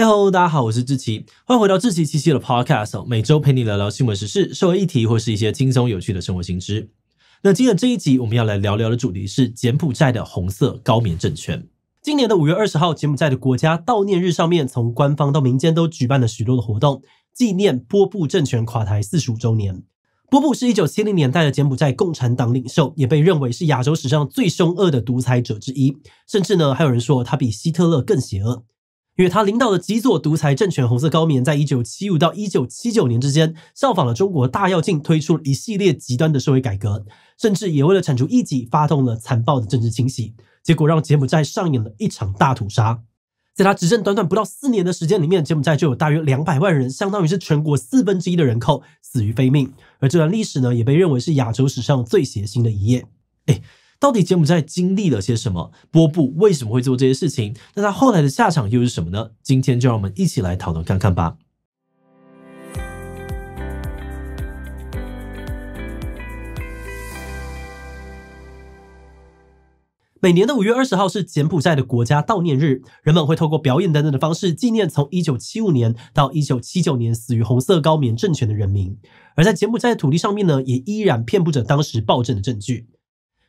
哈喽，大家好，我是志奇，欢迎回到志奇七七的 Podcast，每周陪你聊聊新闻时事、社会议题，或是一些轻松有趣的生活新知。那今日这一集，我们要来聊聊的主题是柬埔寨的红色高棉政权。今年的五月二十号，柬埔寨的国家悼念日上面，从官方到民间都举办了许多的活动，纪念波布政权垮台四十五周年。波布是一九七零年代的柬埔寨共产党领袖，也被认为是亚洲史上最凶恶的独裁者之一，甚至呢还有人说他比希特勒更邪恶。因为他领导的基座独裁政权红色高棉，在一九七五到一九七九年之间，效仿了中国大跃进，推出了一系列极端的社会改革，甚至也为了铲除异己，发动了残暴的政治清洗，结果让柬埔寨上演了一场大屠杀。在他执政短短不到四年的时间里面，柬埔寨就有大约两百万人，相当于是全国四分之一的人口死于非命。而这段历史呢，也被认为是亚洲史上最血腥的一页。哎。到底柬埔寨经历了些什么？波布为什么会做这些事情？那他后来的下场又是什么呢？今天就让我们一起来讨论看看吧。每年的五月二十号是柬埔寨的国家悼念日，人们会透过表演等等的方式纪念从一九七五年到一九七九年死于红色高棉政权的人民。而在柬埔寨的土地上面呢，也依然遍布着当时暴政的证据。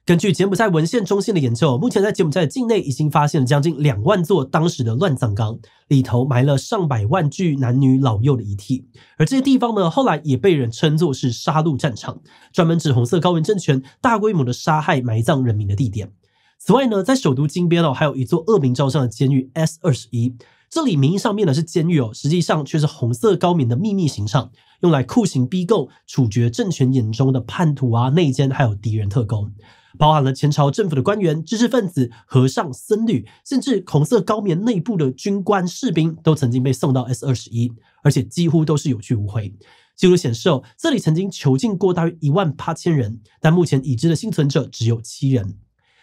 根据柬埔寨文献中心的研究，目前在柬埔寨境内已经发现了将近两万座当时的乱葬岗，里头埋了上百万具男女老幼的遗体。而这些地方呢，后来也被人称作是“杀戮战场”，专门指红色高原政权大规模的杀害埋葬人民的地点。此外呢，在首都金边哦，还有一座恶名昭彰的监狱 S 二十一，这里名义上面呢是监狱哦，实际上却是红色高棉的秘密刑场，用来酷刑逼供、处决政权眼中的叛徒啊、内奸，还有敌人特工。包含了前朝政府的官员、知识分子、和尚、僧侣，甚至红色高棉内部的军官、士兵，都曾经被送到 S 二十一，而且几乎都是有去无回。记录显示，哦，这里曾经囚禁过大约一万八千人，但目前已知的幸存者只有七人。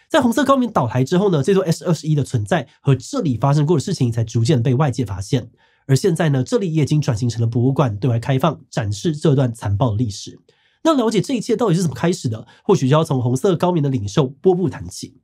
在红色高棉倒台之后呢，这座 S 二十一的存在和这里发生过的事情才逐渐被外界发现。而现在呢，这里也已经转型成了博物馆，对外开放，展示这段残暴的历史。那了解这一切到底是怎么开始的，或许就要从红色高棉的领袖波布谈起。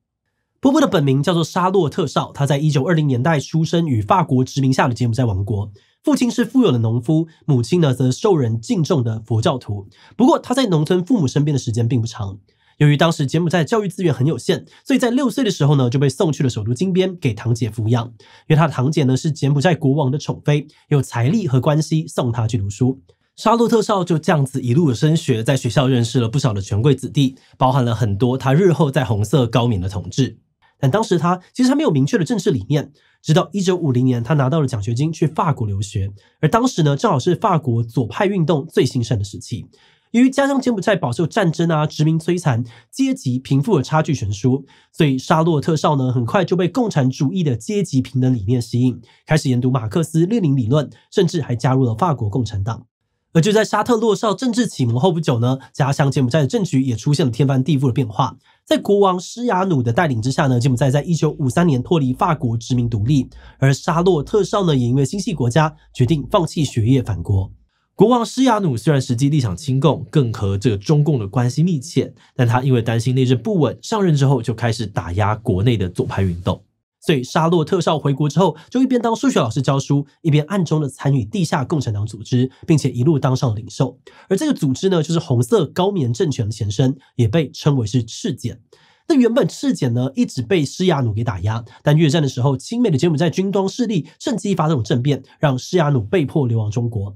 波布的本名叫做沙洛特少，他在一九二零年代出生于法国殖民下的柬埔寨王国，父亲是富有的农夫，母亲呢则受人敬重的佛教徒。不过他在农村父母身边的时间并不长，由于当时柬埔寨教育资源很有限，所以在六岁的时候呢就被送去了首都金边给堂姐抚养，因为他的堂姐呢是柬埔寨国王的宠妃，有财力和关系送他去读书。沙洛特少就这样子一路的升学，在学校认识了不少的权贵子弟，包含了很多他日后在红色高棉的同志。但当时他其实还没有明确的政治理念，直到一九五零年，他拿到了奖学金去法国留学。而当时呢，正好是法国左派运动最兴盛的时期。由于家乡柬埔寨饱受战争啊、殖民摧残，阶级贫富的差距悬殊，所以沙洛特少呢，很快就被共产主义的阶级平等理念吸引，开始研读马克思、列宁理论，甚至还加入了法国共产党。而就在沙特洛少政治启蒙后不久呢，家乡柬埔寨的政局也出现了天翻地覆的变化。在国王施雅努的带领之下呢，柬埔寨在一九五三年脱离法国殖民独立。而沙洛特少呢，也因为心系国家，决定放弃学业返国。国王施雅努虽然实际立场亲共，更和这个中共的关系密切，但他因为担心内政不稳，上任之后就开始打压国内的左派运动。所以，沙洛特少回国之后，就一边当数学老师教书，一边暗中的参与地下共产党组织，并且一路当上领袖。而这个组织呢，就是红色高棉政权的前身，也被称为是赤柬。那原本赤柬呢，一直被施亚努给打压，但越战的时候，亲美的柬埔寨军方势力趁机发动政变，让施亚努被迫流亡中国。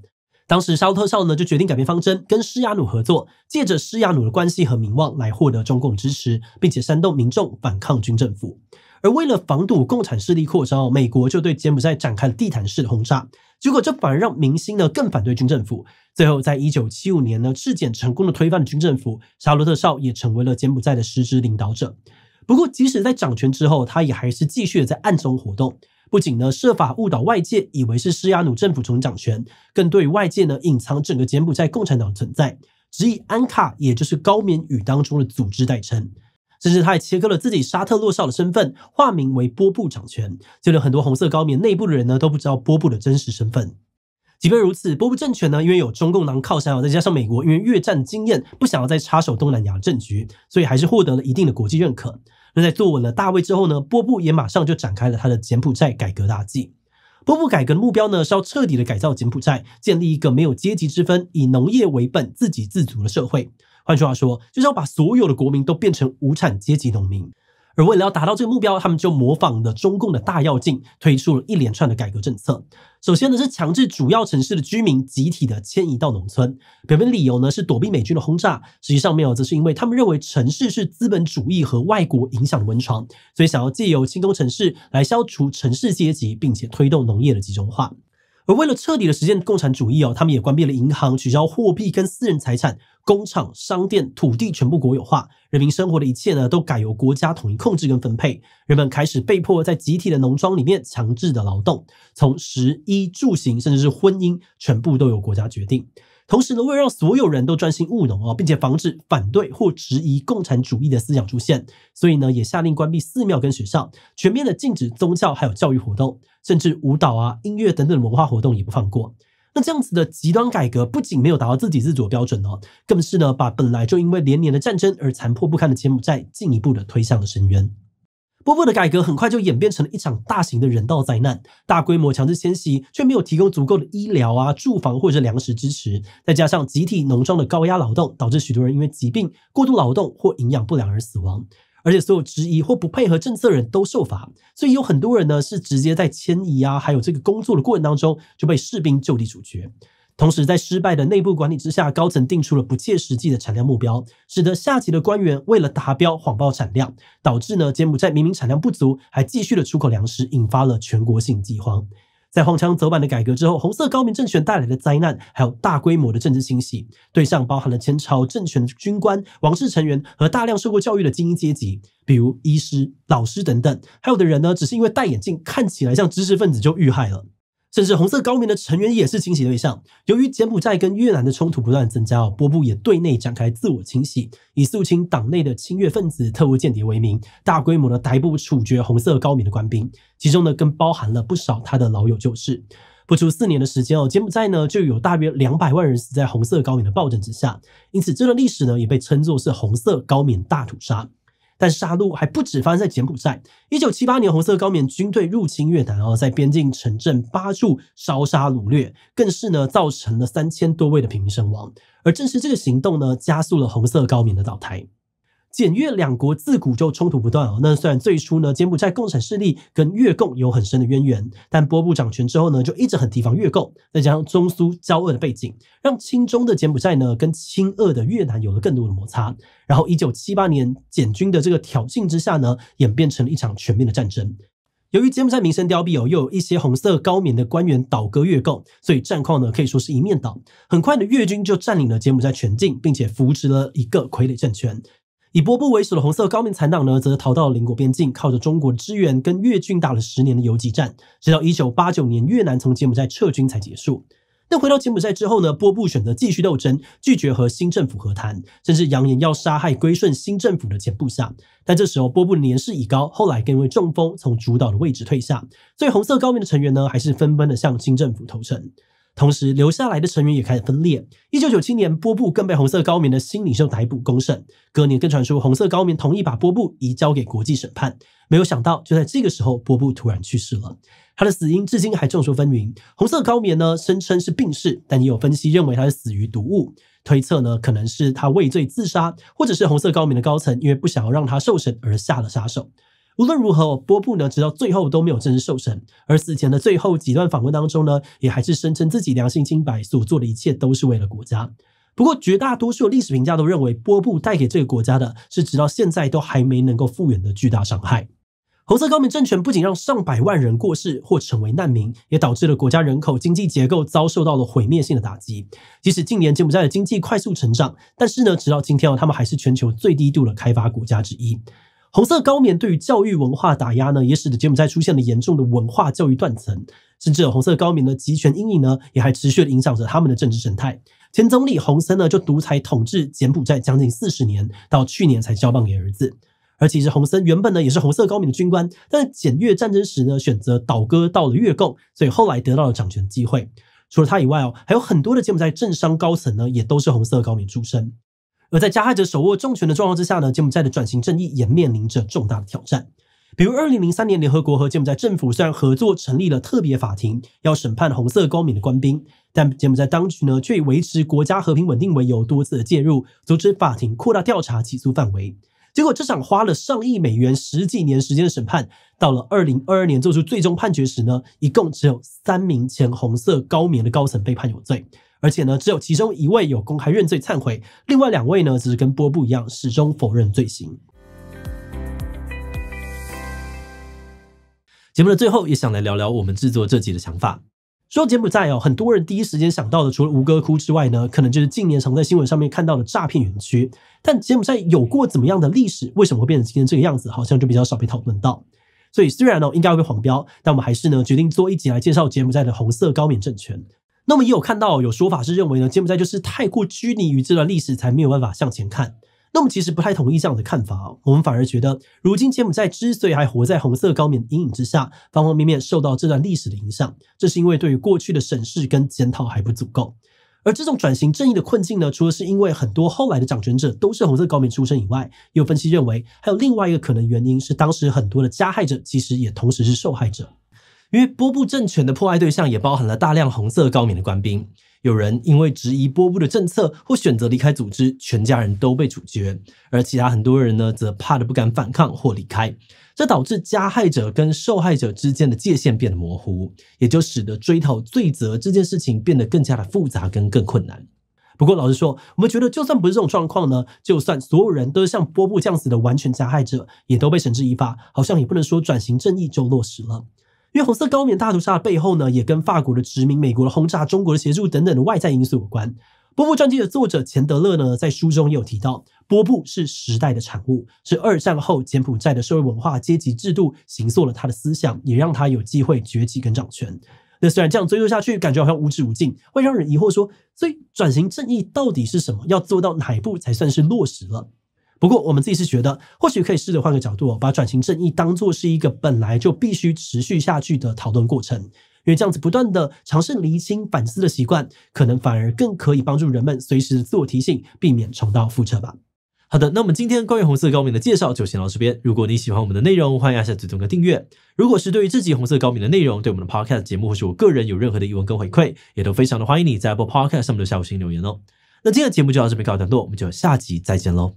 当时沙洛特少呢，就决定改变方针，跟施亚努合作，借着施亚努的关系和名望来获得中共支持，并且煽动民众反抗军政府。而为了防堵共产势力扩张，美国就对柬埔寨展开了地毯式的轰炸。结果这反而让民心呢更反对军政府。最后在一九七五年呢，赤柬成功的推翻了军政府，沙罗特少也成为了柬埔寨的实职领导者。不过即使在掌权之后，他也还是继续在暗中活动。不仅呢设法误导外界以为是施压努政府重掌权，更对外界呢隐藏整个柬埔寨共产党存在，只以安卡也就是高棉语当中的组织代称。甚至他还切割了自己沙特洛少的身份，化名为波布掌权。就连很多红色高棉内部的人呢，都不知道波布的真实身份。即便如此，波布政权呢，因为有中共党靠山啊，再加上美国因为越战经验，不想要再插手东南亚政局，所以还是获得了一定的国际认可。那在坐稳了大位之后呢，波布也马上就展开了他的柬埔寨改革大计。波布改革的目标呢，是要彻底的改造柬埔寨，建立一个没有阶级之分、以农业为本、自给自足的社会。换句话说，就是要把所有的国民都变成无产阶级农民。而为了要达到这个目标，他们就模仿了中共的大跃进，推出了一连串的改革政策。首先呢，是强制主要城市的居民集体的迁移到农村。表面理由呢是躲避美军的轰炸，实际上没有，则是因为他们认为城市是资本主义和外国影响的温床，所以想要借由清空城市来消除城市阶级，并且推动农业的集中化。而为了彻底的实现共产主义哦，他们也关闭了银行，取消货币跟私人财产，工厂、商店、土地全部国有化，人民生活的一切呢，都改由国家统一控制跟分配，人们开始被迫在集体的农庄里面强制的劳动，从食衣住行，甚至是婚姻，全部都由国家决定。同时呢，为了让所有人都专心务农哦，并且防止反对或质疑共产主义的思想出现，所以呢，也下令关闭寺庙跟学校，全面的禁止宗教还有教育活动，甚至舞蹈啊、音乐等等文化活动也不放过。那这样子的极端改革，不仅没有达到自给自足的标准哦，更是呢，把本来就因为连年的战争而残破不堪的柬埔寨，进一步的推向了深渊。波波的改革很快就演变成了一场大型的人道灾难，大规模强制迁徙却没有提供足够的医疗啊、住房或者粮食支持，再加上集体农庄的高压劳动，导致许多人因为疾病、过度劳动或营养不良而死亡。而且所有质疑或不配合政策的人都受罚，所以有很多人呢是直接在迁移啊，还有这个工作的过程当中就被士兵就地处决。同时，在失败的内部管理之下，高层定出了不切实际的产量目标，使得下级的官员为了达标谎报产量，导致呢柬埔寨明明产量不足，还继续的出口粮食，引发了全国性饥荒。在荒腔走板的改革之后，红色高棉政权带来的灾难，还有大规模的政治清洗，对象包含了前朝政权军官、王室成员和大量受过教育的精英阶级，比如医师、老师等等，还有的人呢，只是因为戴眼镜看起来像知识分子就遇害了。甚至红色高棉的成员也是清洗对象。由于柬埔寨跟越南的冲突不断增加哦，波布也对内展开自我清洗，以肃清党内的亲越分子、特务间谍为名，大规模的逮捕处决红色高棉的官兵，其中呢更包含了不少他的老友旧事。不出四年的时间哦，柬埔寨呢就有大约两百万人死在红色高棉的暴政之下，因此这段历史呢也被称作是红色高棉大屠杀。但杀戮还不止发生在柬埔寨。一九七八年，红色高棉军队入侵越南，然后在边境城镇八处烧杀掳掠，更是呢造成了三千多位的平民身亡。而正是这个行动呢，加速了红色高棉的倒台。柬越两国自古就冲突不断哦。那虽然最初呢，柬埔寨共产势力跟越共有很深的渊源，但波布掌权之后呢，就一直很提防越共。再加上中苏交恶的背景，让亲中的柬埔寨呢，跟亲越的越南有了更多的摩擦。然后，一九七八年，柬军的这个挑衅之下呢，演变成了一场全面的战争。由于柬埔寨民生凋敝哦，又有一些红色高棉的官员倒戈越共，所以战况呢，可以说是一面倒。很快的，越军就占领了柬埔寨全境，并且扶植了一个傀儡政权。以波布为首的红色高棉残党呢，则逃到了邻国边境，靠着中国支援，跟越军打了十年的游击战，直到一九八九年越南从柬埔寨撤军才结束。那回到柬埔寨之后呢，波布选择继续斗争，拒绝和新政府和谈，甚至扬言要杀害归顺新政府的前部下。但这时候波布年事已高，后来更因为中风从主导的位置退下，所以红色高棉的成员呢，还是纷纷的向新政府投诚。同时，留下来的成员也开始分裂。一九九七年，波布更被红色高棉的新领袖逮捕公审，隔年更传出红色高棉同意把波布移交给国际审判。没有想到，就在这个时候，波布突然去世了。他的死因至今还众说纷纭。红色高棉呢，声称是病逝，但也有分析认为他是死于毒物，推测呢，可能是他畏罪自杀，或者是红色高棉的高层因为不想要让他受审而下了杀手。无论如何，波布呢，直到最后都没有正式受审，而死前的最后几段访问当中呢，也还是声称自己良心清白，所做的一切都是为了国家。不过，绝大多数历史评价都认为，波布带给这个国家的是直到现在都还没能够复原的巨大伤害。红色高棉政权不仅让上百万人过世或成为难民，也导致了国家人口、经济结构遭受到了毁灭性的打击。即使近年柬埔寨的经济快速成长，但是呢，直到今天哦，他们还是全球最低度的开发国家之一。红色高棉对于教育文化打压呢，也使得柬埔寨出现了严重的文化教育断层，甚至红色高棉的集权阴影呢，也还持续影响着他们的政治生态。前总理洪森呢，就独裁统治柬埔寨将近四十年，到去年才交棒给儿子。而其实洪森原本呢，也是红色高棉的军官，但是柬越战争时呢，选择倒戈到了越共，所以后来得到了掌权机会。除了他以外哦，还有很多的柬埔寨政商高层呢，也都是红色高棉出身。而在加害者手握重权的状况之下呢，柬埔寨的转型正义也面临着重大的挑战。比如，二零零三年，联合国和柬埔寨政府虽然合作成立了特别法庭，要审判红色高棉的官兵，但柬埔寨当局呢却以维持国家和平稳定为由，多次的介入，阻止法庭扩大调查起诉范围。结果，这场花了上亿美元、十几年时间的审判，到了二零二二年做出最终判决时呢，一共只有三名前红色高棉的高层被判有罪。而且呢，只有其中一位有公开认罪忏悔，另外两位呢，只是跟波布一样，始终否认罪行。节目的最后也想来聊聊我们制作这集的想法。说柬埔寨哦，很多人第一时间想到的，除了吴哥窟之外呢，可能就是近年常在新闻上面看到的诈骗园区。但柬埔寨有过怎么样的历史？为什么会变成今天这个样子？好像就比较少被讨论到。所以虽然哦应该会被黄标，但我们还是呢决定做一集来介绍柬埔寨的红色高棉政权。那么也有看到有说法是认为呢，柬埔寨就是太过拘泥于这段历史，才没有办法向前看。那么其实不太同意这样的看法啊。我们反而觉得，如今柬埔寨之所以还活在红色高棉阴影之下，方方面面受到这段历史的影响，这是因为对于过去的审视跟检讨还不足够。而这种转型正义的困境呢，除了是因为很多后来的掌权者都是红色高棉出身以外，也有分析认为还有另外一个可能原因是，当时很多的加害者其实也同时是受害者。因为波布政权的迫害对象也包含了大量红色高棉的官兵，有人因为质疑波布的政策或选择离开组织，全家人都被处决；而其他很多人呢，则怕得不敢反抗或离开。这导致加害者跟受害者之间的界限变得模糊，也就使得追讨罪责这件事情变得更加的复杂跟更困难。不过，老实说，我们觉得就算不是这种状况呢，就算所有人都像波布这样子的完全加害者也都被绳之以法，好像也不能说转型正义就落实了。因为红色高棉大屠杀的背后呢，也跟法国的殖民、美国的轰炸、中国的协助等等的外在因素有关。波布传记的作者钱德勒呢，在书中也有提到，波布是时代的产物，是二战后柬埔寨的社会文化、阶级制度形塑了他的思想，也让他有机会崛起跟掌权。那虽然这样追究下去，感觉好像无止无尽，会让人疑惑说，所以转型正义到底是什么？要做到哪一步才算是落实了？不过，我们自己是觉得，或许可以试着换个角度，把转型正义当做是一个本来就必须持续下去的讨论过程，因为这样子不断的尝试厘清反思的习惯，可能反而更可以帮助人们随时自我提醒，避免重蹈覆辙吧。好的，那我们今天关于红色高明的介绍就先到这边。如果你喜欢我们的内容，欢迎按下最上的订阅。如果是对于这集红色高明的内容，对我们的 podcast 节目或是我个人有任何的疑问跟回馈，也都非常的欢迎你在 Apple Podcast 上面的下五星留言哦。那今天的节目就到这边告一段落，我们就下集再见喽。